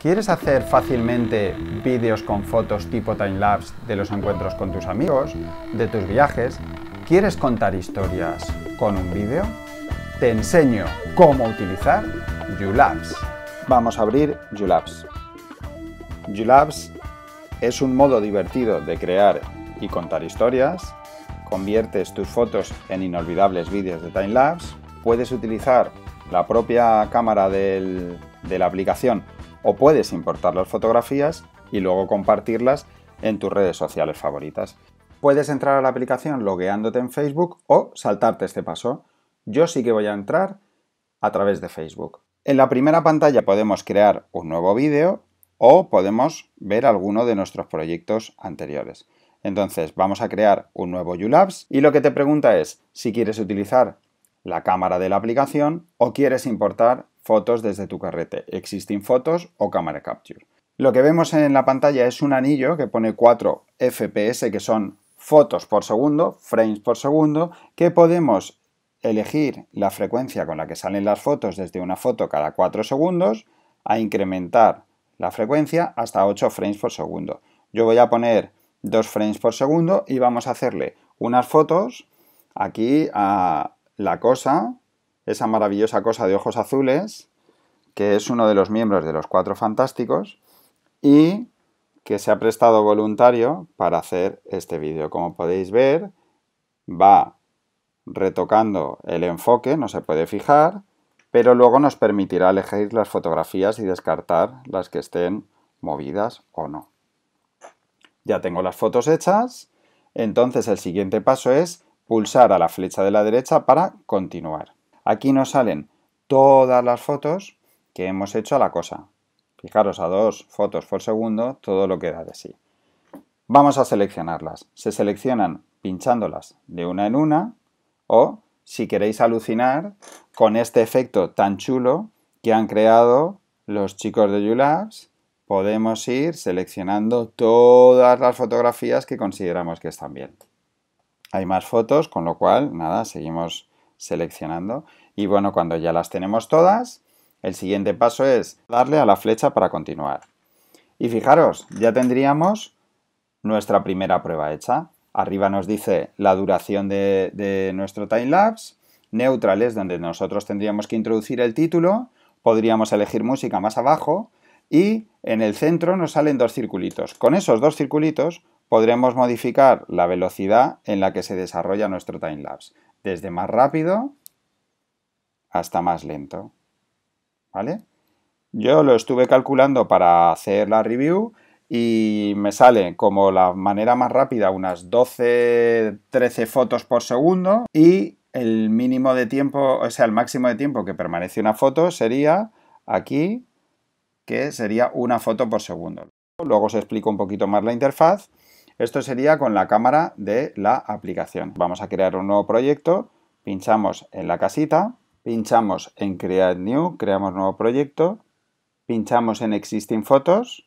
¿Quieres hacer fácilmente vídeos con fotos tipo timelapse de los encuentros con tus amigos, de tus viajes? ¿Quieres contar historias con un vídeo? Te enseño cómo utilizar Youlabs. Vamos a abrir Youlabs. Youlabs es un modo divertido de crear y contar historias. Conviertes tus fotos en inolvidables vídeos de timelapse. Puedes utilizar la propia cámara de la aplicación o puedes importar las fotografías y luego compartirlas en tus redes sociales favoritas. Puedes entrar a la aplicación logueándote en Facebook o saltarte este paso. Yo sí que voy a entrar a través de Facebook. En la primera pantalla podemos crear un nuevo vídeo o podemos ver alguno de nuestros proyectos anteriores. Entonces vamos a crear un nuevo ULabs y lo que te pregunta es si quieres utilizar la cámara de la aplicación o quieres importar fotos desde tu carrete, Existing Photos o Camera Capture. Lo que vemos en la pantalla es un anillo que pone 4 FPS, que son fotos por segundo, frames por segundo, que podemos elegir la frecuencia con la que salen las fotos desde una foto cada 4 segundos a incrementar la frecuencia hasta 8 frames por segundo. Yo voy a poner 2 frames por segundo y vamos a hacerle unas fotos aquí a la cosa esa maravillosa cosa de ojos azules, que es uno de los miembros de los Cuatro Fantásticos y que se ha prestado voluntario para hacer este vídeo. Como podéis ver, va retocando el enfoque, no se puede fijar, pero luego nos permitirá elegir las fotografías y descartar las que estén movidas o no. Ya tengo las fotos hechas, entonces el siguiente paso es pulsar a la flecha de la derecha para continuar. Aquí nos salen todas las fotos que hemos hecho a la cosa. Fijaros a dos fotos por segundo, todo lo queda de sí. Vamos a seleccionarlas. Se seleccionan pinchándolas de una en una o si queréis alucinar con este efecto tan chulo que han creado los chicos de YouLabs, podemos ir seleccionando todas las fotografías que consideramos que están bien. Hay más fotos, con lo cual, nada, seguimos seleccionando. Y bueno, cuando ya las tenemos todas, el siguiente paso es darle a la flecha para continuar. Y fijaros, ya tendríamos nuestra primera prueba hecha. Arriba nos dice la duración de, nuestro timelapse, neutral es donde nosotros tendríamos que introducir el título, podríamos elegir música más abajo y en el centro nos salen dos circulitos. Con esos dos circulitos podremos modificar la velocidad en la que se desarrolla nuestro time lapse, desde más rápido hasta más lento. ¿Vale? Yo lo estuve calculando para hacer la review y me sale como la manera más rápida unas 12-13 fotos por segundo y el mínimo de tiempo, o sea, el máximo de tiempo que permanece una foto sería aquí, que sería una foto por segundo. Luego se explica un poquito más la interfaz. Esto sería con la cámara de la aplicación. Vamos a crear un nuevo proyecto, pinchamos en la casita pinchamos en Create New, creamos nuevo proyecto, pinchamos en Existing Photos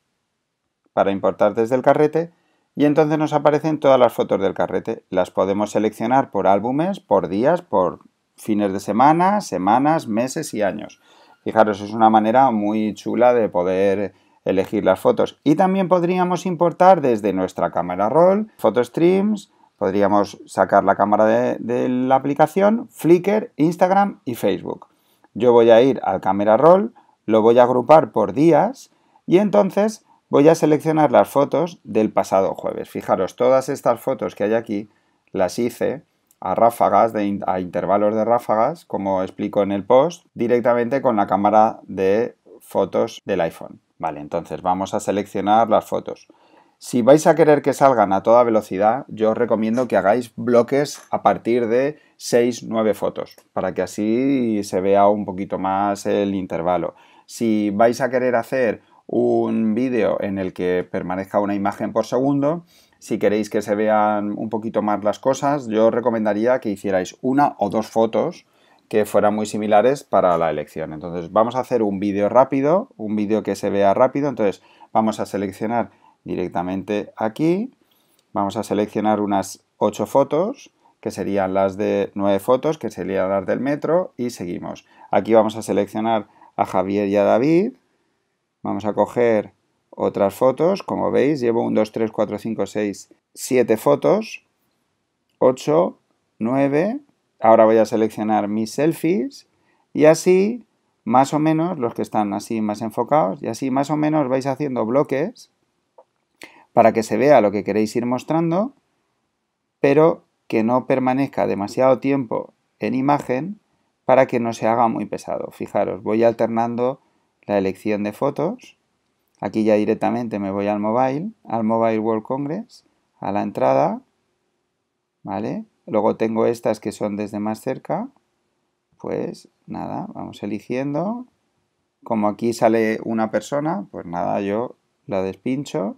para importar desde el carrete y entonces nos aparecen todas las fotos del carrete. Las podemos seleccionar por álbumes, por días, por fines de semana, semanas, meses y años. Fijaros, es una manera muy chula de poder elegir las fotos. Y también podríamos importar desde nuestra cámara roll, photo streams, Podríamos sacar la cámara de, la aplicación, Flickr, Instagram y Facebook. Yo voy a ir al Camera Roll, lo voy a agrupar por días y entonces voy a seleccionar las fotos del pasado jueves. Fijaros, todas estas fotos que hay aquí las hice a ráfagas, de, a intervalos de ráfagas, como explico en el post, directamente con la cámara de fotos del iPhone. Vale, entonces vamos a seleccionar las fotos. Si vais a querer que salgan a toda velocidad, yo os recomiendo que hagáis bloques a partir de 6, 9 fotos, para que así se vea un poquito más el intervalo. Si vais a querer hacer un vídeo en el que permanezca una imagen por segundo, si queréis que se vean un poquito más las cosas, yo os recomendaría que hicierais una o dos fotos que fueran muy similares para la elección. Entonces vamos a hacer un vídeo rápido, un vídeo que se vea rápido, entonces vamos a seleccionar directamente aquí. Vamos a seleccionar unas 8 fotos, que serían las de 9 fotos, que serían las del metro, y seguimos. Aquí vamos a seleccionar a Javier y a David. Vamos a coger otras fotos. Como veis, llevo 1, 2, 3, 4, 5, 6, 7 fotos. 8, 9. Ahora voy a seleccionar mis selfies. Y así, más o menos, los que están así más enfocados. Y así, más o menos, vais haciendo bloques para que se vea lo que queréis ir mostrando, pero que no permanezca demasiado tiempo en imagen para que no se haga muy pesado. Fijaros, voy alternando la elección de fotos. Aquí ya directamente me voy al mobile, al Mobile World Congress, a la entrada, ¿vale? Luego tengo estas que son desde más cerca. Pues nada, vamos eligiendo. Como aquí sale una persona, pues nada, yo la despincho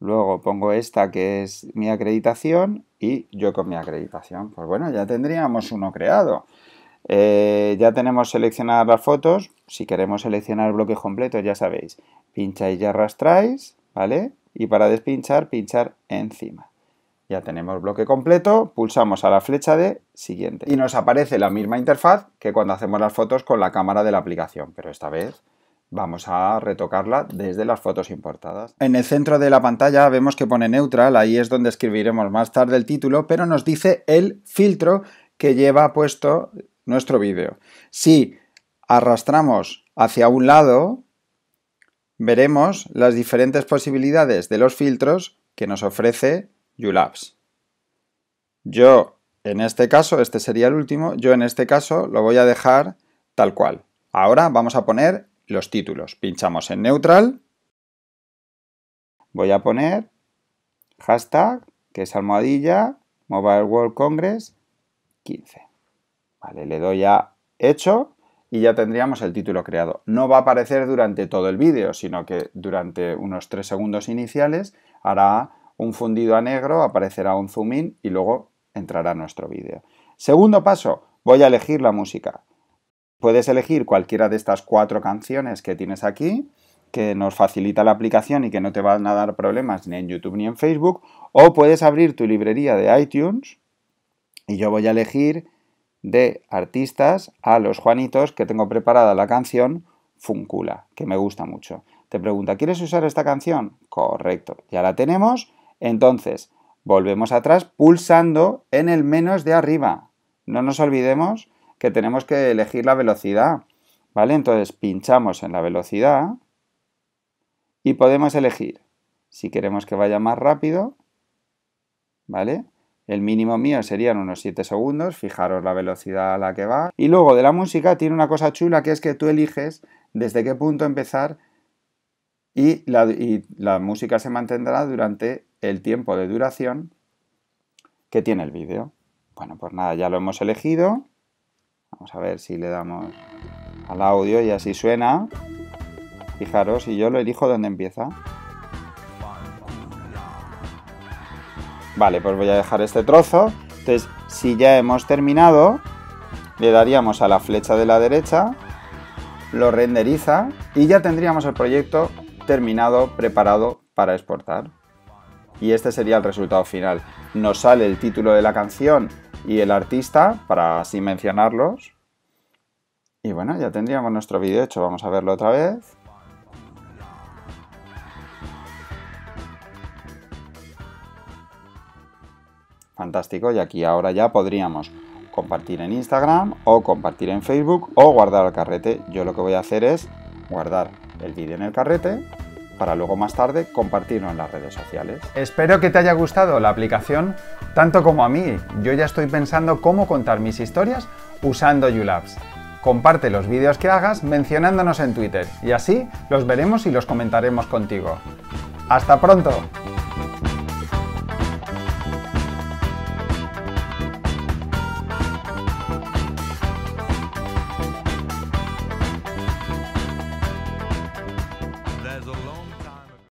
Luego pongo esta que es mi acreditación y yo con mi acreditación. Pues bueno, ya tendríamos uno creado. Eh, ya tenemos seleccionadas las fotos. Si queremos seleccionar el bloque completo, ya sabéis, pincháis y arrastráis, ¿vale? Y para despinchar, pinchar encima. Ya tenemos bloque completo, pulsamos a la flecha de siguiente. Y nos aparece la misma interfaz que cuando hacemos las fotos con la cámara de la aplicación, pero esta vez vamos a retocarla desde las fotos importadas. En el centro de la pantalla vemos que pone neutral, ahí es donde escribiremos más tarde el título, pero nos dice el filtro que lleva puesto nuestro vídeo. Si arrastramos hacia un lado, veremos las diferentes posibilidades de los filtros que nos ofrece YouLabs. Yo, en este caso, este sería el último, yo en este caso lo voy a dejar tal cual. Ahora vamos a poner los títulos. Pinchamos en neutral. Voy a poner hashtag, que es almohadilla, Mobile World Congress 15. Vale, le doy a hecho y ya tendríamos el título creado. No va a aparecer durante todo el vídeo, sino que durante unos 3 segundos iniciales hará un fundido a negro, aparecerá un zoom in y luego entrará nuestro vídeo. Segundo paso, voy a elegir la música. Puedes elegir cualquiera de estas cuatro canciones que tienes aquí, que nos facilita la aplicación y que no te van a dar problemas ni en YouTube ni en Facebook, o puedes abrir tu librería de iTunes y yo voy a elegir de artistas a los Juanitos que tengo preparada la canción Funcula, que me gusta mucho. Te pregunta, ¿quieres usar esta canción? Correcto, ya la tenemos. Entonces, volvemos atrás pulsando en el menos de arriba. No nos olvidemos que tenemos que elegir la velocidad, ¿vale? Entonces pinchamos en la velocidad y podemos elegir si queremos que vaya más rápido, ¿vale? El mínimo mío serían unos 7 segundos, fijaros la velocidad a la que va. Y luego de la música tiene una cosa chula que es que tú eliges desde qué punto empezar y la, y la música se mantendrá durante el tiempo de duración que tiene el vídeo. Bueno, pues nada, ya lo hemos elegido. Vamos a ver si le damos al audio y así suena. Fijaros, y yo lo elijo ¿dónde empieza. Vale, pues voy a dejar este trozo. Entonces, si ya hemos terminado, le daríamos a la flecha de la derecha, lo renderiza y ya tendríamos el proyecto terminado, preparado para exportar. Y este sería el resultado final. Nos sale el título de la canción y el artista, para así mencionarlos. Y bueno, ya tendríamos nuestro vídeo hecho. Vamos a verlo otra vez. Fantástico, y aquí ahora ya podríamos compartir en Instagram o compartir en Facebook o guardar al carrete. Yo lo que voy a hacer es guardar el vídeo en el carrete para luego más tarde compartirlo en las redes sociales. Espero que te haya gustado la aplicación tanto como a mí. Yo ya estoy pensando cómo contar mis historias usando Ulabs. Comparte los vídeos que hagas mencionándonos en Twitter y así los veremos y los comentaremos contigo. ¡Hasta pronto!